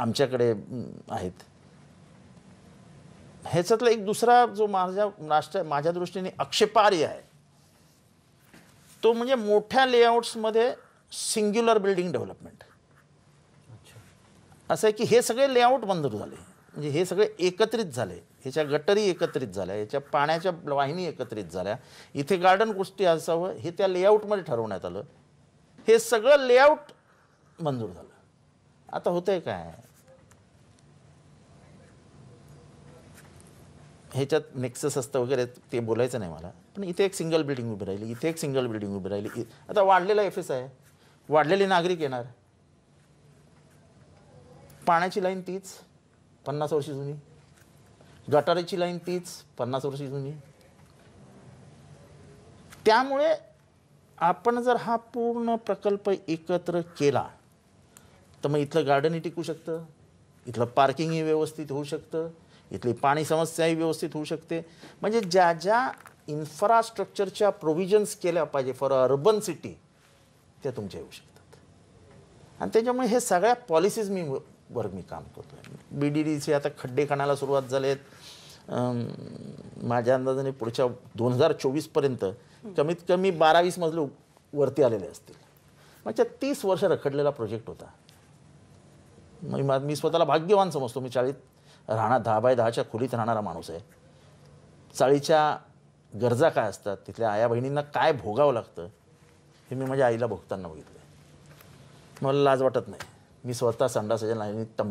आमच्याकडे आहेत ह्याच्यातला एक दुसरा जो माझ्या राष्ट्र माझ्या दृष्टीने आक्षेपार्य आहे तो म्हणजे मोठ्या लेआउट्समध्ये सिंग्युलर बिल्डिंग डेव्हलपमेंट असं आहे की हे सगळे लेआउट मंजूर झाले म्हणजे हे सगळे एकत्रित झाले ह्याच्या गटरी एकत्रित झाल्या ह्याच्या पाण्याच्या वाहिनी एकत्रित झाल्या इथे गार्डन गोष्टी असावं हे त्या लेआउटमध्ये ठरवण्यात आलं हे सगळं लेआउट मंजूर झालं आता होतंय काय ह्याच्यात नेक्सस असतं वगैरे ते बोलायचं नाही मला पण इथे एक सिंगल बिल्डिंग उभी राहिली इथे एक सिंगल बिल्डिंग उभी राहिली आता वाढलेला एफ एस आहे वाढलेले नागरिक येणार पाण्याची लाईन तीच पन्नास वर्षी जुनी गटाराची लाईन तीच पन्नास वर्षी जुनी त्यामुळे आपण जर हा पूर्ण प्रकल्प एकत्र केला तर मग इथलं गार्डनही टिकू शकतं इथलं पार्किंगही व्यवस्थित होऊ शकतं इथली पाणी समस्याही व्यवस्थित होऊ शकते म्हणजे ज्या ज्या इन्फ्रास्ट्रक्चरच्या प्रोव्हिजन्स केल्या पाहिजे फॉर अर्बन सिटी त्या तुमच्या येऊ शकतात आणि त्याच्यामुळे हे सगळ्या पॉलिसीज मी वर मी काम करतो आहे बी डी डीचे आता खड्डे खाण्याला सुरुवात झाले आहेत माझ्या अंदाजाने पुढच्या दोन हजार चोवीसपर्यंत कमीत कमी बारावीस मजले वरती आलेले असतील म्हणजे तीस वर्ष रखडलेला प्रोजेक्ट होता मी स्वतःला भाग्यवान समजतो मी चाळीस राहणार दहा बाय दहाच्या खोलीत राहणारा माणूस आहे चाळीच्या गरजा काय असतात तिथल्या आया बहिणींना काय भोगावं लागतं हे मी माझ्या आईला भोगताना बघितलं मला लाज वाटत नाही मी स्वतः संडासाच्या नाही